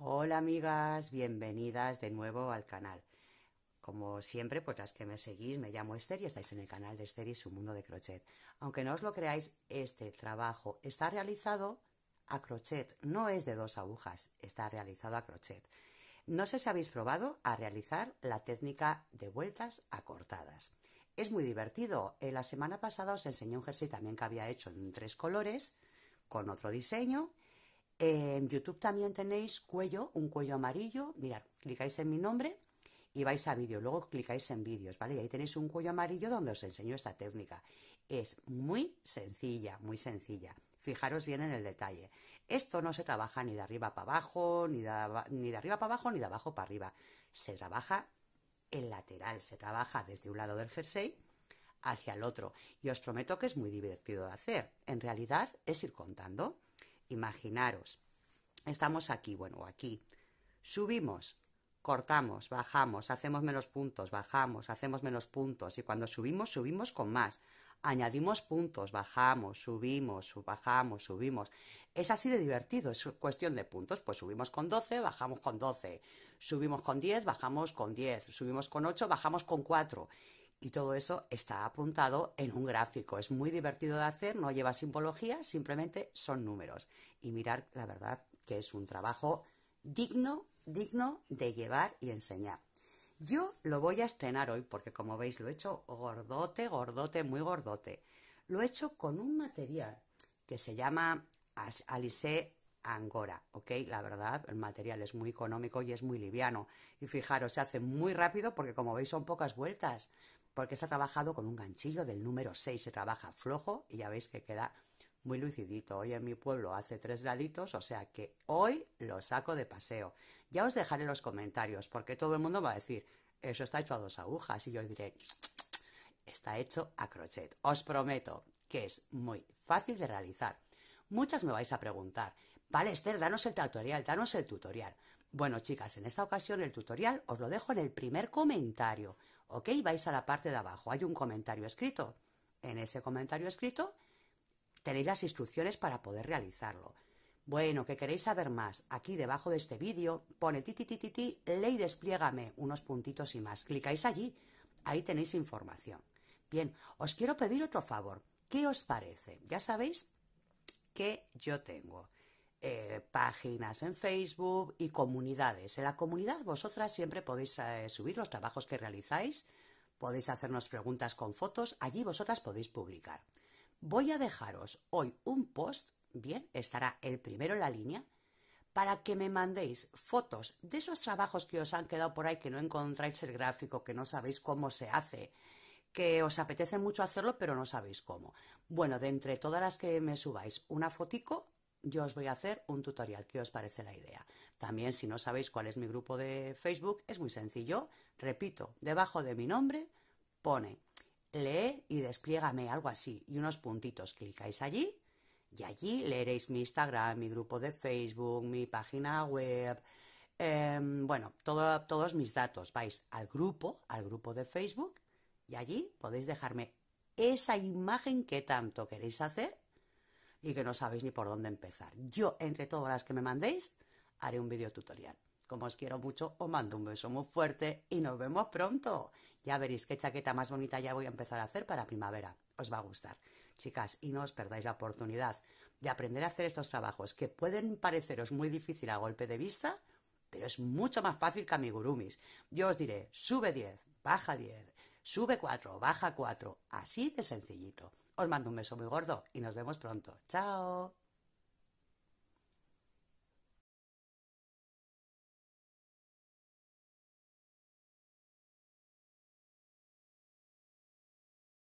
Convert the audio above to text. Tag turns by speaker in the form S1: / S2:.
S1: Hola amigas, bienvenidas de nuevo al canal. Como siempre, pues las que me seguís, me llamo Esther y estáis en el canal de Esther y su mundo de crochet. Aunque no os lo creáis, este trabajo está realizado a crochet, no es de dos agujas, está realizado a crochet. No sé si habéis probado a realizar la técnica de vueltas acortadas. Es muy divertido. Eh, la semana pasada os enseñé un jersey también que había hecho en tres colores, con otro diseño, en YouTube también tenéis cuello, un cuello amarillo. Mirad, clicáis en mi nombre y vais a vídeo. Luego clicáis en vídeos, ¿vale? Y ahí tenéis un cuello amarillo donde os enseño esta técnica. Es muy sencilla, muy sencilla. Fijaros bien en el detalle. Esto no se trabaja ni de arriba para abajo, ni de, ni de arriba para abajo, ni de abajo para arriba. Se trabaja el lateral, se trabaja desde un lado del jersey hacia el otro. Y os prometo que es muy divertido de hacer. En realidad es ir contando. Imaginaros, estamos aquí, bueno, aquí. Subimos, cortamos, bajamos, hacemos menos puntos, bajamos, hacemos menos puntos y cuando subimos, subimos con más. Añadimos puntos, bajamos, subimos, bajamos, subimos. Es así de divertido, es cuestión de puntos. Pues subimos con 12, bajamos con 12, subimos con 10, bajamos con 10, subimos con 8, bajamos con 4. Y todo eso está apuntado en un gráfico. Es muy divertido de hacer, no lleva simbología, simplemente son números. Y mirar, la verdad, que es un trabajo digno, digno de llevar y enseñar. Yo lo voy a estrenar hoy porque, como veis, lo he hecho gordote, gordote, muy gordote. Lo he hecho con un material que se llama Alice Angora, La verdad, el material es muy económico y es muy liviano. Y fijaros, se hace muy rápido porque, como veis, son pocas vueltas porque está trabajado con un ganchillo del número 6, se trabaja flojo y ya veis que queda muy lucidito. Hoy en mi pueblo hace tres graditos, o sea que hoy lo saco de paseo. Ya os dejaré los comentarios, porque todo el mundo va a decir, eso está hecho a dos agujas, y yo diré, está hecho a crochet. Os prometo que es muy fácil de realizar. Muchas me vais a preguntar, vale Esther, danos el tutorial, danos el tutorial. Bueno chicas, en esta ocasión el tutorial os lo dejo en el primer comentario. ¿Ok? Vais a la parte de abajo, hay un comentario escrito. En ese comentario escrito tenéis las instrucciones para poder realizarlo. Bueno, que queréis saber más, aquí debajo de este vídeo pone tititititi, ti, ti, ti, ley despliégame, unos puntitos y más. Clicáis allí, ahí tenéis información. Bien, os quiero pedir otro favor. ¿Qué os parece? Ya sabéis que yo tengo eh, páginas en Facebook y comunidades. En la comunidad vosotras siempre podéis eh, subir los trabajos que realizáis, podéis hacernos preguntas con fotos, allí vosotras podéis publicar. Voy a dejaros hoy un post, bien, estará el primero en la línea, para que me mandéis fotos de esos trabajos que os han quedado por ahí, que no encontráis el gráfico, que no sabéis cómo se hace, que os apetece mucho hacerlo, pero no sabéis cómo. Bueno, de entre todas las que me subáis una fotico, yo os voy a hacer un tutorial. ¿Qué os parece la idea? También, si no sabéis cuál es mi grupo de Facebook, es muy sencillo. Repito, debajo de mi nombre pone lee y despliégame, algo así, y unos puntitos. Clicáis allí y allí leeréis mi Instagram, mi grupo de Facebook, mi página web. Em, bueno, todo, todos mis datos. Vais al grupo, al grupo de Facebook, y allí podéis dejarme esa imagen que tanto queréis hacer y que no sabéis ni por dónde empezar. Yo, entre todas las que me mandéis, haré un video tutorial. Como os quiero mucho, os mando un beso muy fuerte y nos vemos pronto. Ya veréis qué chaqueta más bonita ya voy a empezar a hacer para primavera. Os va a gustar. Chicas, y no os perdáis la oportunidad de aprender a hacer estos trabajos que pueden pareceros muy difícil a golpe de vista, pero es mucho más fácil que amigurumis. Yo os diré, sube 10, baja 10, sube 4, baja 4, así de sencillito. Os mando un beso muy gordo y nos vemos pronto. ¡Chao!